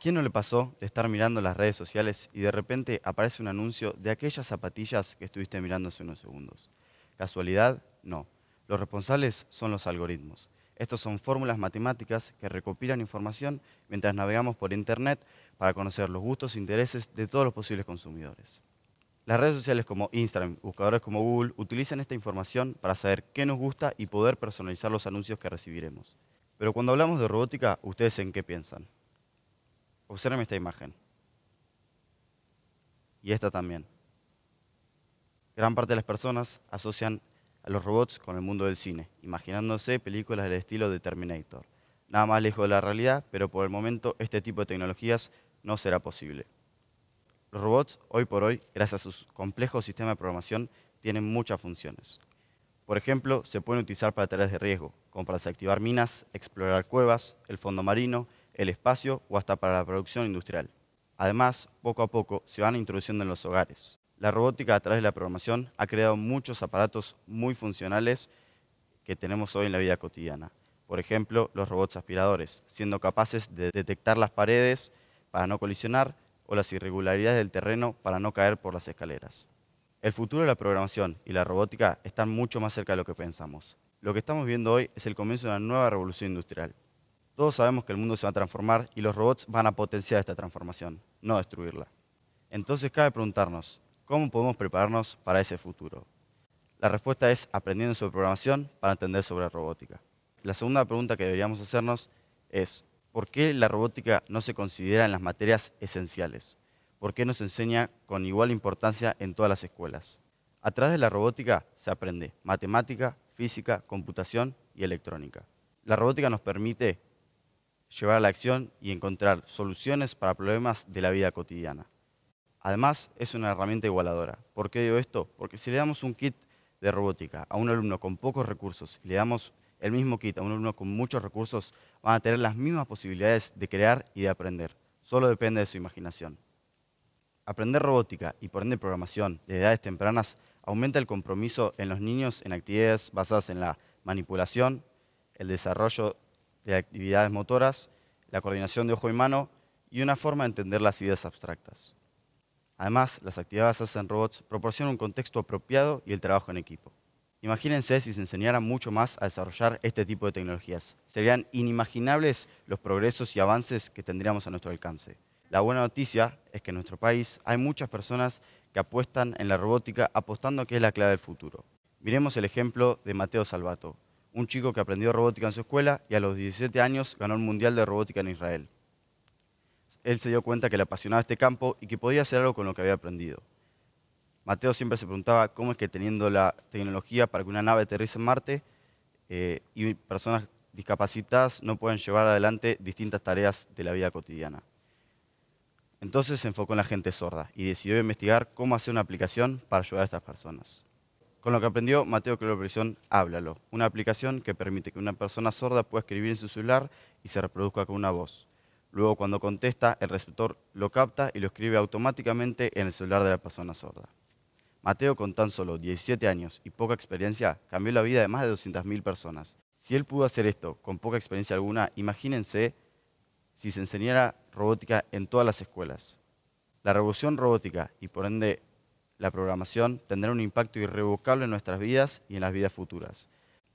quién no le pasó de estar mirando las redes sociales y de repente aparece un anuncio de aquellas zapatillas que estuviste mirando hace unos segundos? ¿Casualidad? No. Los responsables son los algoritmos. Estos son fórmulas matemáticas que recopilan información mientras navegamos por Internet para conocer los gustos e intereses de todos los posibles consumidores. Las redes sociales como Instagram, buscadores como Google, utilizan esta información para saber qué nos gusta y poder personalizar los anuncios que recibiremos. Pero cuando hablamos de robótica, ¿ustedes en qué piensan? Observen esta imagen. Y esta también. Gran parte de las personas asocian a los robots con el mundo del cine, imaginándose películas del estilo de Terminator. Nada más lejos de la realidad, pero por el momento este tipo de tecnologías no será posible. Los robots, hoy por hoy, gracias a sus complejos sistemas de programación, tienen muchas funciones. Por ejemplo, se pueden utilizar para tareas de riesgo, como para desactivar minas, explorar cuevas, el fondo marino, el espacio o hasta para la producción industrial. Además, poco a poco se van introduciendo en los hogares. La robótica a través de la programación ha creado muchos aparatos muy funcionales que tenemos hoy en la vida cotidiana. Por ejemplo, los robots aspiradores, siendo capaces de detectar las paredes para no colisionar o las irregularidades del terreno para no caer por las escaleras. El futuro de la programación y la robótica están mucho más cerca de lo que pensamos. Lo que estamos viendo hoy es el comienzo de una nueva revolución industrial, todos sabemos que el mundo se va a transformar y los robots van a potenciar esta transformación, no destruirla. Entonces cabe preguntarnos, ¿cómo podemos prepararnos para ese futuro? La respuesta es aprendiendo sobre programación para entender sobre robótica. La segunda pregunta que deberíamos hacernos es, ¿por qué la robótica no se considera en las materias esenciales? ¿Por qué no se enseña con igual importancia en todas las escuelas? A través de la robótica se aprende matemática, física, computación y electrónica. La robótica nos permite llevar a la acción y encontrar soluciones para problemas de la vida cotidiana. Además, es una herramienta igualadora. ¿Por qué digo esto? Porque si le damos un kit de robótica a un alumno con pocos recursos y le damos el mismo kit a un alumno con muchos recursos, van a tener las mismas posibilidades de crear y de aprender. Solo depende de su imaginación. Aprender robótica y por ende programación de edades tempranas aumenta el compromiso en los niños en actividades basadas en la manipulación, el desarrollo de actividades motoras, la coordinación de ojo y mano y una forma de entender las ideas abstractas. Además, las actividades hacen robots proporcionan un contexto apropiado y el trabajo en equipo. Imagínense si se enseñara mucho más a desarrollar este tipo de tecnologías. Serían inimaginables los progresos y avances que tendríamos a nuestro alcance. La buena noticia es que en nuestro país hay muchas personas que apuestan en la robótica apostando que es la clave del futuro. Miremos el ejemplo de Mateo Salvato, un chico que aprendió robótica en su escuela y a los 17 años ganó el Mundial de Robótica en Israel. Él se dio cuenta que le apasionaba este campo y que podía hacer algo con lo que había aprendido. Mateo siempre se preguntaba cómo es que teniendo la tecnología para que una nave aterrice en Marte eh, y personas discapacitadas no pueden llevar adelante distintas tareas de la vida cotidiana. Entonces se enfocó en la gente sorda y decidió investigar cómo hacer una aplicación para ayudar a estas personas. Con lo que aprendió Mateo creó la Háblalo, una aplicación que permite que una persona sorda pueda escribir en su celular y se reproduzca con una voz. Luego, cuando contesta, el receptor lo capta y lo escribe automáticamente en el celular de la persona sorda. Mateo, con tan solo 17 años y poca experiencia, cambió la vida de más de 200.000 personas. Si él pudo hacer esto con poca experiencia alguna, imagínense si se enseñara robótica en todas las escuelas. La revolución robótica y por ende la programación tendrá un impacto irrevocable en nuestras vidas y en las vidas futuras.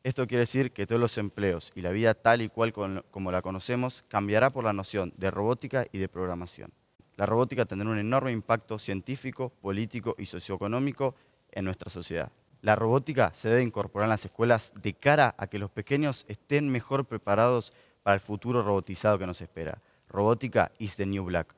Esto quiere decir que todos los empleos y la vida tal y cual como la conocemos cambiará por la noción de robótica y de programación. La robótica tendrá un enorme impacto científico, político y socioeconómico en nuestra sociedad. La robótica se debe incorporar en las escuelas de cara a que los pequeños estén mejor preparados para el futuro robotizado que nos espera. Robótica is the new black.